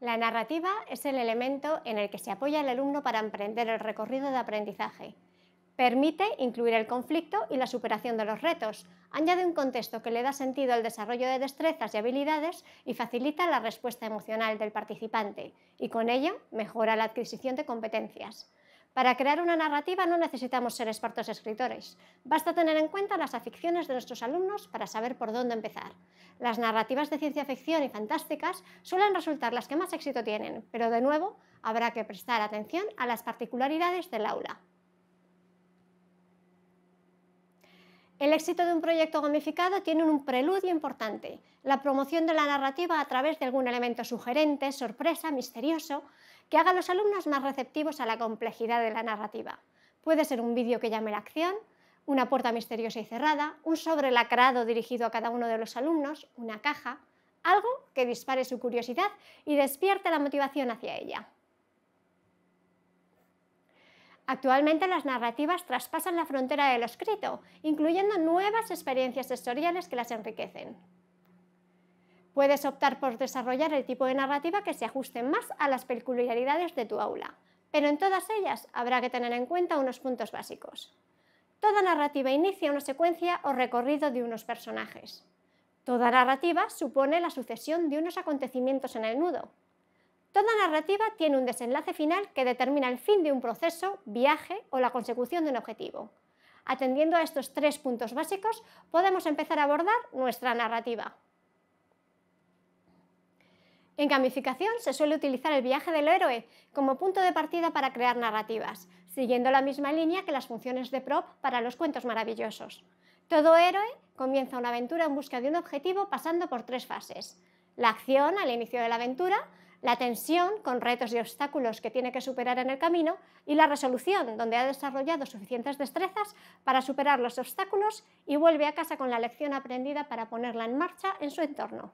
La narrativa es el elemento en el que se apoya el alumno para emprender el recorrido de aprendizaje. Permite incluir el conflicto y la superación de los retos, añade un contexto que le da sentido al desarrollo de destrezas y habilidades y facilita la respuesta emocional del participante, y con ello mejora la adquisición de competencias. Para crear una narrativa no necesitamos ser expertos escritores, basta tener en cuenta las aficiones de nuestros alumnos para saber por dónde empezar. Las narrativas de ciencia ficción y fantásticas suelen resultar las que más éxito tienen, pero de nuevo habrá que prestar atención a las particularidades del aula. El éxito de un proyecto gamificado tiene un preludio importante, la promoción de la narrativa a través de algún elemento sugerente, sorpresa, misterioso, que haga a los alumnos más receptivos a la complejidad de la narrativa. Puede ser un vídeo que llame la acción, una puerta misteriosa y cerrada, un sobre lacrado dirigido a cada uno de los alumnos, una caja, algo que dispare su curiosidad y despierte la motivación hacia ella. Actualmente las narrativas traspasan la frontera de lo escrito, incluyendo nuevas experiencias sensoriales que las enriquecen. Puedes optar por desarrollar el tipo de narrativa que se ajuste más a las peculiaridades de tu aula, pero en todas ellas habrá que tener en cuenta unos puntos básicos. Toda narrativa inicia una secuencia o recorrido de unos personajes. Toda narrativa supone la sucesión de unos acontecimientos en el nudo. Toda narrativa tiene un desenlace final que determina el fin de un proceso, viaje o la consecución de un objetivo. Atendiendo a estos tres puntos básicos, podemos empezar a abordar nuestra narrativa. En gamificación se suele utilizar el viaje del héroe como punto de partida para crear narrativas, siguiendo la misma línea que las funciones de prop para los cuentos maravillosos. Todo héroe comienza una aventura en busca de un objetivo pasando por tres fases. La acción al inicio de la aventura, la tensión con retos y obstáculos que tiene que superar en el camino y la resolución, donde ha desarrollado suficientes destrezas para superar los obstáculos y vuelve a casa con la lección aprendida para ponerla en marcha en su entorno.